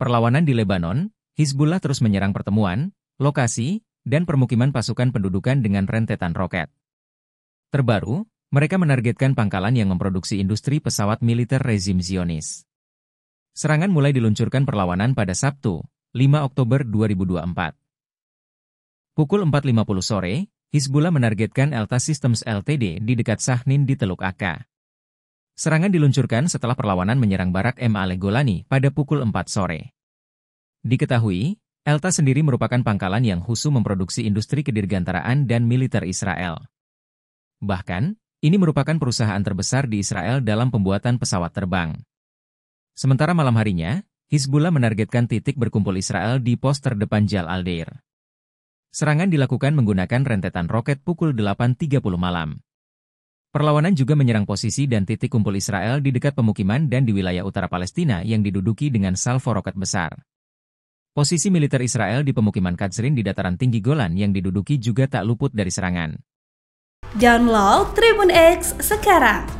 Perlawanan di Lebanon, Hizbullah terus menyerang pertemuan, lokasi, dan permukiman pasukan pendudukan dengan rentetan roket. Terbaru, mereka menargetkan pangkalan yang memproduksi industri pesawat militer rezim Zionis. Serangan mulai diluncurkan perlawanan pada Sabtu, 5 Oktober 2024. Pukul 4.50 sore, Hizbullah menargetkan Elta Systems LTD di dekat Sahnin di Teluk Aka. Serangan diluncurkan setelah perlawanan menyerang barak M. Alegolani pada pukul 4 sore. Diketahui, Elta sendiri merupakan pangkalan yang khusus memproduksi industri kedirgantaraan dan militer Israel. Bahkan, ini merupakan perusahaan terbesar di Israel dalam pembuatan pesawat terbang. Sementara malam harinya, Hizbullah menargetkan titik berkumpul Israel di pos terdepan Jal al Serangan dilakukan menggunakan rentetan roket pukul 8.30 malam. Perlawanan juga menyerang posisi dan titik kumpul Israel di dekat pemukiman dan di wilayah utara Palestina yang diduduki dengan salvo roket besar. Posisi militer Israel di pemukiman Katsrin di dataran tinggi Golan yang diduduki juga tak luput dari serangan. Download Tribun X sekarang